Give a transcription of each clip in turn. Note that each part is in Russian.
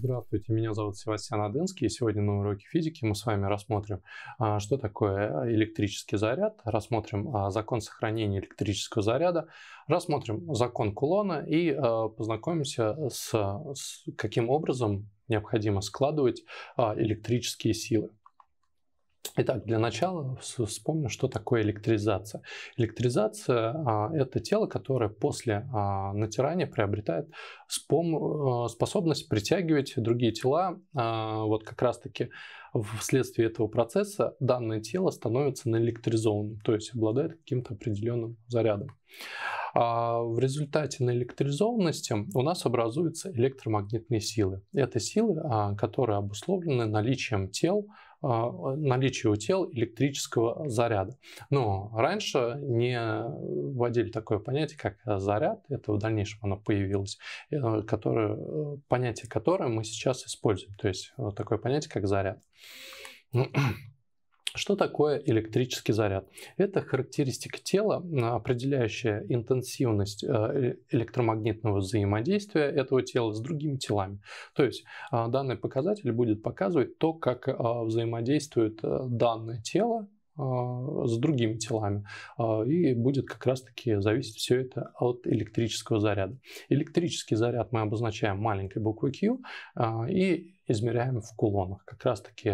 Здравствуйте, меня зовут Севастьян Адынский, и сегодня на уроке физики мы с вами рассмотрим, а, что такое электрический заряд, рассмотрим а, закон сохранения электрического заряда, рассмотрим закон Кулона и а, познакомимся с, с каким образом необходимо складывать электрические силы. Итак, для начала вспомним, что такое электризация. Электризация а, – это тело, которое после а, натирания приобретает спом... Э, способность притягивать другие тела. А, вот как раз-таки вследствие этого процесса данное тело становится наэлектризованным, то есть обладает каким-то определенным зарядом. А в результате наэлектризованности у нас образуются электромагнитные силы. Это силы, а, которые обусловлены наличием тел, а, наличие у тел электрического заряда. Но раньше не вводили такое понятие, как заряд, это в дальнейшем оно появилось, э, которое, э, понятие которое мы сейчас используем, то есть такое понятие, как заряд. Что такое электрический заряд? Это характеристика тела, определяющая интенсивность э, э, электромагнитного взаимодействия этого тела с другими телами. То есть э, данный показатель будет показывать то, как взаимодействует данное тело с другими телами. И будет как раз-таки зависеть все это от электрического заряда. Электрический заряд мы обозначаем маленькой буквой Q и измеряем в кулонах. Как раз-таки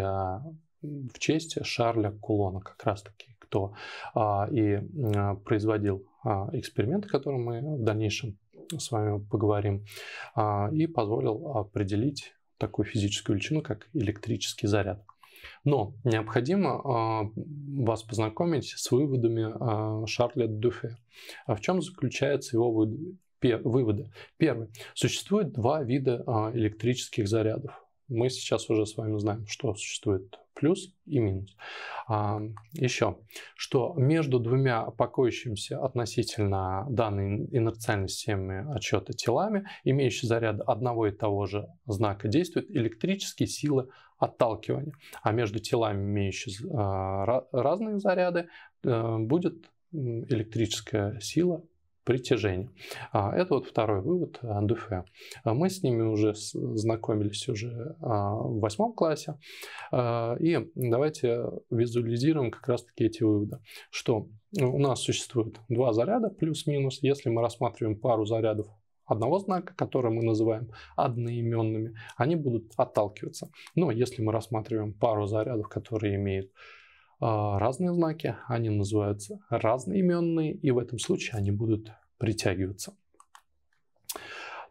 в честь Шарля Кулона, как раз-таки, кто а, и а, производил а, эксперимент, о котором мы в дальнейшем с вами поговорим, а, и позволил определить такую физическую величину, как электрический заряд. Но необходимо а, вас познакомить с выводами а, Шарля Дюфе. А в чем заключаются его выводы? Первый. Существует два вида а, электрических зарядов. Мы сейчас уже с вами знаем, что существует плюс и минус. А, еще, что между двумя покоящимися относительно данной инерциальной системы отчета телами, имеющие заряд одного и того же знака, действуют электрические силы отталкивания. А между телами, имеющими э, а, разные заряды, э, будет электрическая сила притяжения. А, это вот второй вывод э, Дюфе. А, мы с ними уже знакомились уже а, в восьмом классе. И давайте визуализируем как раз-таки эти выводы, что у нас существует два заряда плюс-минус. Если мы рассматриваем пару зарядов одного знака, который мы называем одноименными, они будут отталкиваться. Но если мы рассматриваем пару зарядов, которые имеют а, разные знаки, они называются разноименные, и в этом случае они будут притягиваться.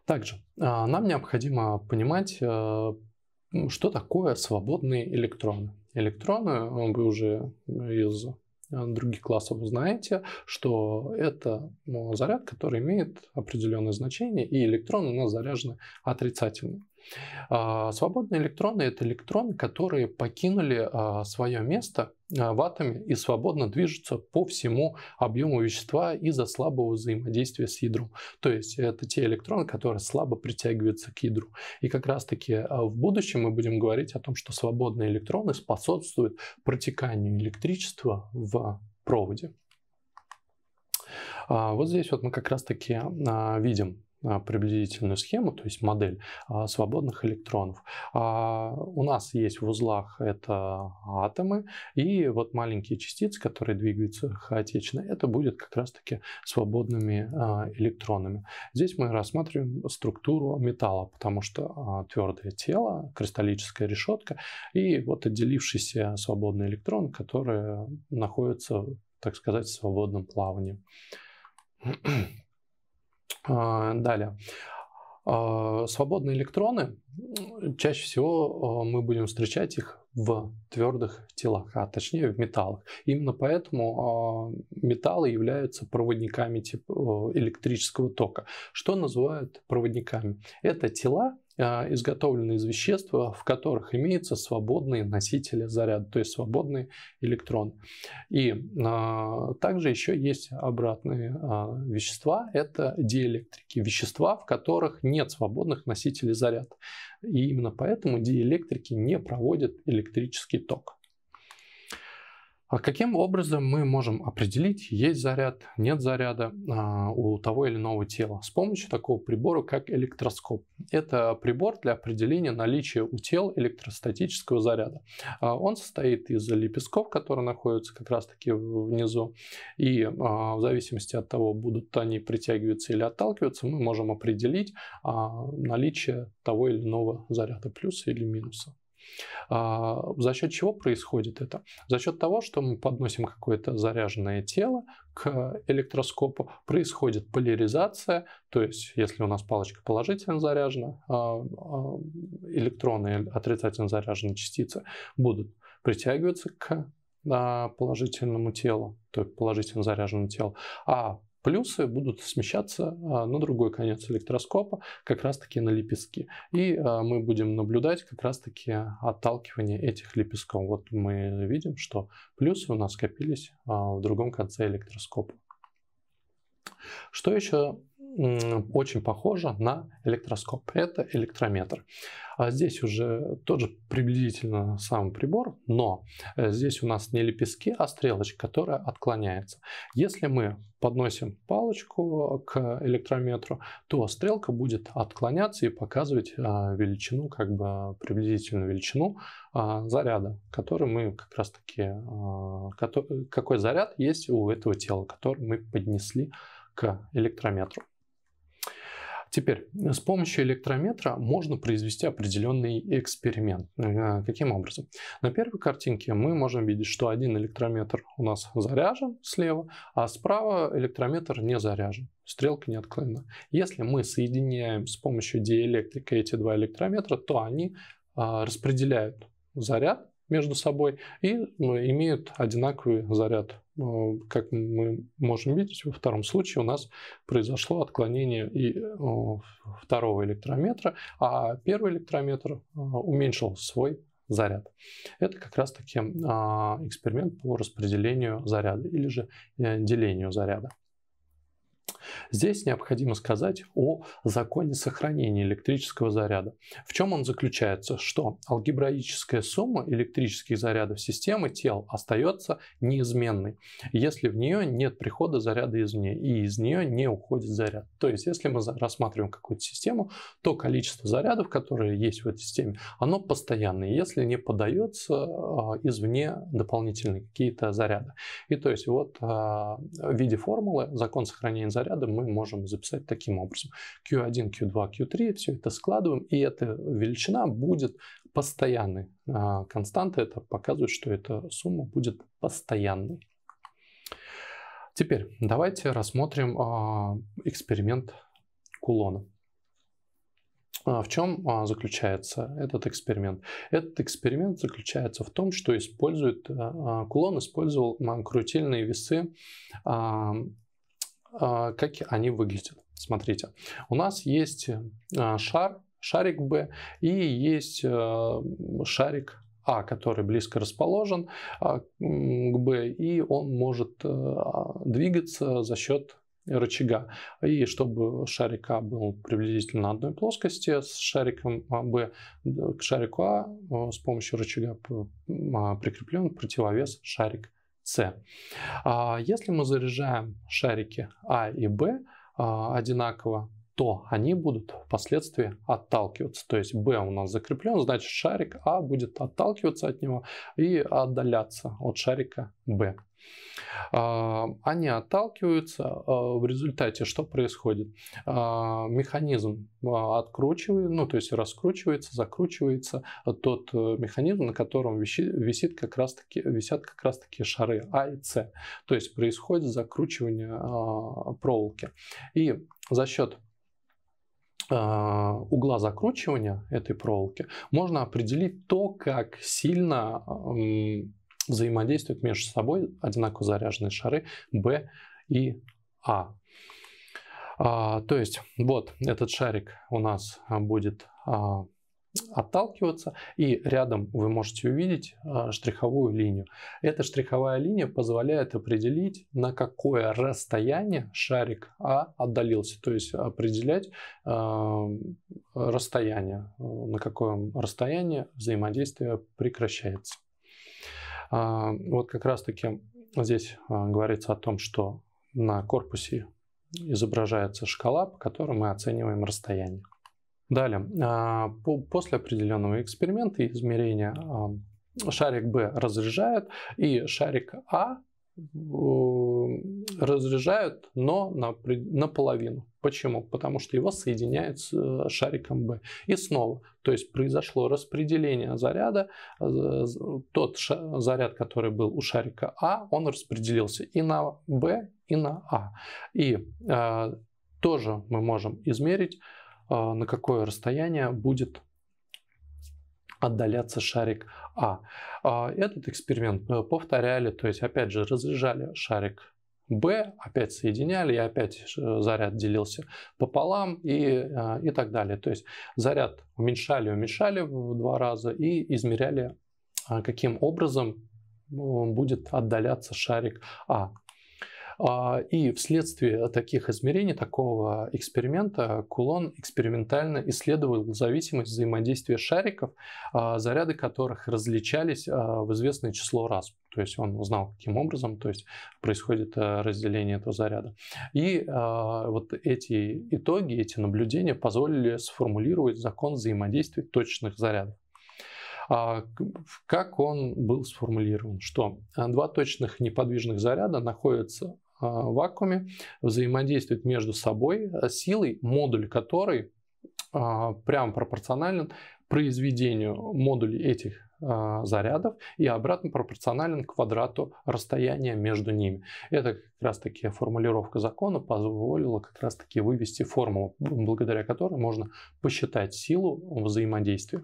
Также а, нам необходимо понимать, а, ну, что такое свободные электроны. Электроны э, вы уже из э, других классов узнаете, что это ну, заряд, который имеет определенное значение, и электроны у нас заряжены отрицательно. А, свободные электроны – это электроны, которые покинули а, свое место а, в атоме и свободно движутся по всему объему вещества из-за слабого взаимодействия с ядром. То есть это те электроны, которые слабо притягиваются к ядру. И как раз-таки в будущем мы будем говорить о том, что свободные электроны способствуют протеканию электричества в проводе. Вот здесь вот мы как раз-таки видим а, приблизительную схему, то есть модель а, свободных электронов. А, у нас есть в узлах это атомы, и вот маленькие частицы, которые двигаются хаотично, это будет как раз-таки свободными электронами. Здесь мы рассматриваем структуру металла, потому что твердое тело, кристаллическая решетка и вот отделившийся свободный электрон, который находится, так сказать, в свободном плавании. А, далее. А, свободные электроны, чаще всего а, мы будем встречать их в твердых телах, а точнее в металлах. Именно поэтому металлы являются проводниками типа электрического тока. Что называют проводниками? Это тела, а, изготовлены из веществ, в которых имеются свободные носители заряда, то есть свободный электрон. И а, также еще есть обратные а, вещества, это диэлектрики, вещества, в которых нет свободных носителей заряда. И именно поэтому диэлектрики не проводят электрический ток. А каким образом мы можем определить, есть заряд, нет заряда а, у того или иного тела? С помощью такого прибора, как электроскоп. Это прибор для определения наличия у тел электростатического заряда. А, он состоит из лепестков, которые находятся как раз-таки внизу. И а, в зависимости от того, будут они притягиваться или отталкиваться, мы можем определить наличие того или иного заряда, плюса или минуса. А, За счет чего происходит это? За счет того, что мы подносим какое-то заряженное тело к электроскопу, происходит поляризация, то есть если у нас палочка положительно заряжена, а, а, электроны отрицательно заряженные частицы будут притягиваться к положительному телу, то есть положительно заряженному телу, а плюсы будут смещаться а, на другой конец электроскопа, как раз-таки на лепестки. И а, мы будем наблюдать как раз-таки отталкивание этих лепестков. Вот мы видим, что плюсы у нас скопились а, в другом конце электроскопа. Что еще очень похожа на электроскоп. Это электрометр. А здесь уже тоже приблизительно сам прибор, но э, здесь у нас не лепестки, а стрелочка, которая отклоняется. Если мы подносим палочку к электрометру, то стрелка будет отклоняться и показывать а, величину, как бы приблизительную величину а, заряда, который мы как раз таки, а, какой заряд есть у этого тела, который мы поднесли к электрометру. Теперь, с помощью электрометра можно произвести определенный эксперимент. Э, каким образом? На первой картинке мы можем видеть, что один электрометр у нас заряжен слева, а справа электрометр не заряжен. Стрелка не отклонена. Если мы соединяем с помощью диэлектрика эти два электрометра, то они а, распределяют заряд между собой и ну, имеют одинаковый заряд Э, как мы можем видеть, во втором случае у нас произошло отклонение и э, второго электрометра, а первый электрометр э, уменьшил свой заряд. Это как раз-таки а, эксперимент по распределению заряда или же делению заряда. Здесь необходимо сказать о законе сохранения электрического заряда. В чем он заключается? Что алгебраическая сумма электрических зарядов системы тел остается неизменной, если в нее нет прихода заряда извне и из нее не уходит заряд. То есть, если мы рассматриваем какую-то систему, то количество зарядов, которые есть в этой системе, оно постоянное, если не подается э, извне дополнительные какие-то заряды. И то есть вот э, в виде формулы закон сохранения заряда ряда мы можем записать таким образом. Q1, Q2, Q3, все это складываем, и эта величина будет постоянной. А Константа это показывает, что эта сумма будет постоянной. Теперь давайте рассмотрим а, эксперимент кулона. А в чем заключается этот эксперимент? Этот эксперимент заключается в том, что использует, кулон использовал крутильные весы а, как они выглядят. Смотрите, у нас есть а, шар, шарик B и есть а, шарик а, который близко расположен к Б, и он может двигаться за счет рычага. И чтобы шарик А был приблизительно одной плоскости с шариком Б к шарику А с помощью рычага прикреплен противовес шарик с. А если мы заряжаем шарики А и Б а, одинаково, то они будут впоследствии отталкиваться. То есть B у нас закреплен, значит шарик А будет отталкиваться от него и отдаляться от шарика B. А, они отталкиваются, а, в результате что происходит? А, механизм откручивается, ну то есть раскручивается, закручивается тот э, механизм, на котором висит как раз таки, висят как раз таки шары А и С. То есть происходит закручивание проволоки. И за счет угла закручивания этой проволоки можно определить то, как сильно взаимодействуют между собой одинаково заряженные шары B и А. А, то есть вот этот шарик у нас а, будет а, отталкиваться, и рядом вы можете увидеть а, штриховую линию. Эта штриховая линия позволяет определить, на какое расстояние шарик А отдалился, то есть определять а, расстояние, на каком расстоянии взаимодействие прекращается. А, вот как раз-таки здесь а, говорится о том, что на корпусе изображается шкала, по которой мы оцениваем расстояние. Далее, а, после определенного эксперимента и измерения шарик B разряжает, и шарик А разряжают, но наполовину. Почему? Потому что его соединяют с э, шариком B. И снова, то есть произошло распределение заряда. Э, тот заряд, который был у шарика А, он распределился и на B, и на А. И э, тоже мы можем измерить, э, на какое расстояние будет отдаляться шарик А. Э, этот эксперимент повторяли, то есть опять же разряжали шарик Б, опять соединяли, и опять э, заряд делился пополам и, э, и так далее. То есть заряд уменьшали, уменьшали в два раза и измеряли, а, каким образом э, будет отдаляться шарик А а, и вследствие таких измерений, такого эксперимента, Кулон экспериментально исследовал зависимость взаимодействия шариков, а, заряды которых различались а, в известное число раз. То есть он узнал, каким образом то есть, происходит э, разделение этого заряда. И вот эти итоги, эти наблюдения позволили сформулировать закон взаимодействия точных зарядов. Как он был сформулирован? Что два точных неподвижных заряда находятся а, вакууме взаимодействуют между собой э, силой, модуль которой а, прям пропорционален произведению модулей этих а, зарядов и обратно пропорционален квадрату расстояния между ними. Это как раз таки формулировка закона позволила как раз таки вывести формулу, благодаря которой можно посчитать силу взаимодействия.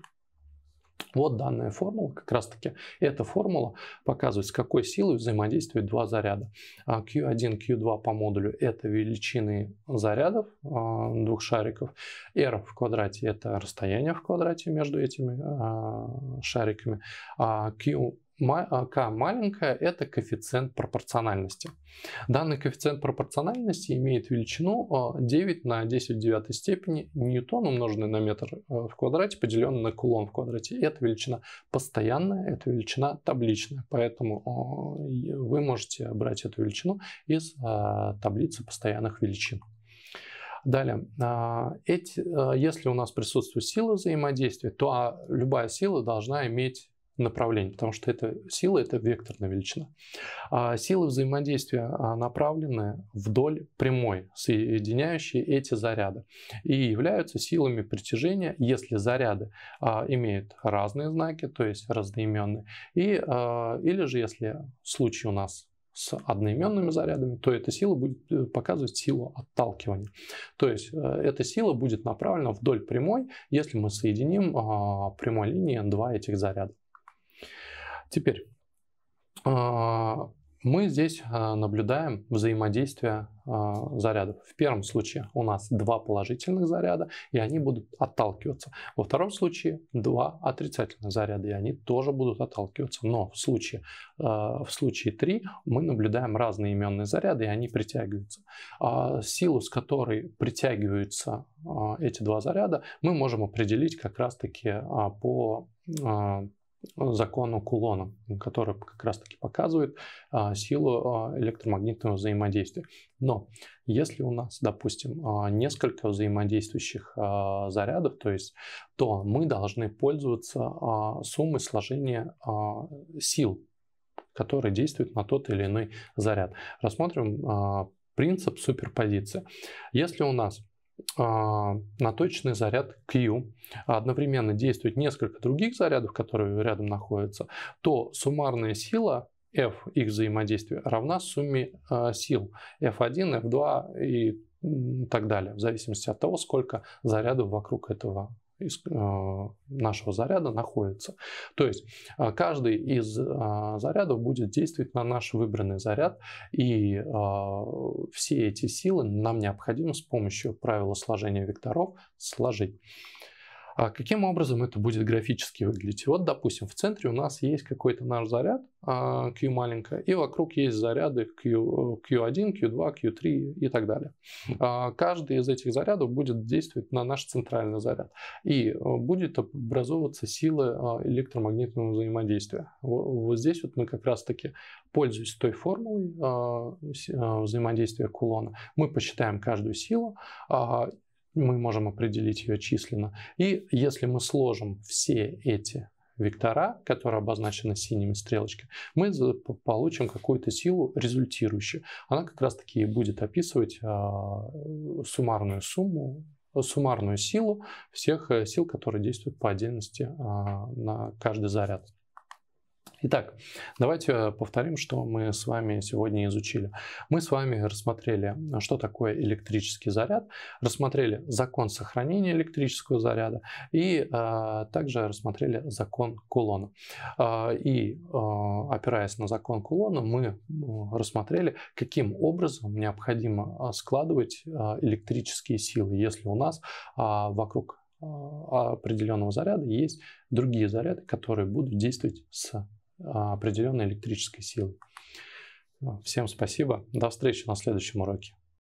Вот данная формула, как раз таки эта формула показывает, с какой силой взаимодействуют два заряда. Q1, а, Q2 по модулю это величины зарядов а, двух шариков. R в квадрате это расстояние в квадрате между этими а, шариками. А Q а, к маленькая – это коэффициент пропорциональности. Данный коэффициент пропорциональности имеет величину 9 а, на 10 в девятой степени ньютон, умноженный на метр а, в квадрате, поделенный на кулон в квадрате. И это величина постоянная, это величина табличная. Поэтому вы можете брать эту величину из таблицы постоянных величин. Далее, эти, если у нас присутствует сила взаимодействия, то любая сила должна иметь направлений, потому что это сила, это векторная величина. А силы взаимодействия а, направлены вдоль прямой, соединяющие эти заряды, и являются силами притяжения, если заряды а, имеют разные знаки, то есть разноименные, и, а, или же если случай у нас с одноименными зарядами, то эта сила будет э, показывать силу отталкивания. То есть э, эта сила будет направлена вдоль прямой, если мы соединим а, прямой линии два этих заряда. Теперь а, мы здесь а, наблюдаем взаимодействие а, зарядов. В первом случае у нас два положительных заряда, и они будут отталкиваться. Во втором случае два отрицательных заряда, и они тоже будут отталкиваться. Но в случае, в случае 3 мы наблюдаем разные именные заряды, и они притягиваются. Силу, с которой притягиваются эти два заряда, мы можем определить как раз-таки по ну, закону Кулона, который как раз-таки показывает а, силу а, электромагнитного взаимодействия. Но если у нас, допустим, а, несколько взаимодействующих а, зарядов, то есть, то мы должны пользоваться а, суммой сложения а, сил, которые действуют на тот или иной заряд. Рассмотрим а, принцип суперпозиции. Если у нас а, на точечный заряд Q а одновременно действует несколько других зарядов, которые рядом находятся, то суммарная сила F их взаимодействия равна сумме а, сил F1, F2 и так далее, в зависимости от того, сколько зарядов вокруг этого из а, нашего заряда находится. То есть а, каждый из а, зарядов будет действовать на наш выбранный заряд, и все эти силы нам необходимо с помощью правила сложения векторов сложить. А каким образом это будет графически выглядеть? Вот, допустим, в центре у нас есть какой-то наш заряд Q а, маленькая, и вокруг есть заряды Q, Q1, Q2, Q3 и так далее. А, каждый из этих зарядов будет действовать на наш центральный заряд. И э, будет образовываться сила электромагнитного взаимодействия. Вот здесь вот мы как раз-таки, пользуясь той формулой а, взаимодействия кулона, мы посчитаем каждую силу, мы можем определить ее численно. И если мы сложим все эти вектора, которые обозначены синими стрелочками, мы получим какую-то силу результирующую. Она как раз таки будет описывать а, суммарную сумму, суммарную силу всех э, сил, которые действуют по отдельности а, на каждый заряд. Итак, давайте повторим, что мы с вами сегодня изучили. Мы с вами рассмотрели, что такое электрический заряд, рассмотрели закон сохранения электрического заряда и а, также рассмотрели закон Кулона. А, и а, опираясь на закон Кулона, мы ну, рассмотрели, каким образом необходимо а, складывать а, электрические силы, если у нас а, вокруг определенного заряда есть другие заряды, которые будут действовать с определенной электрической силой. Всем спасибо. До встречи на следующем уроке.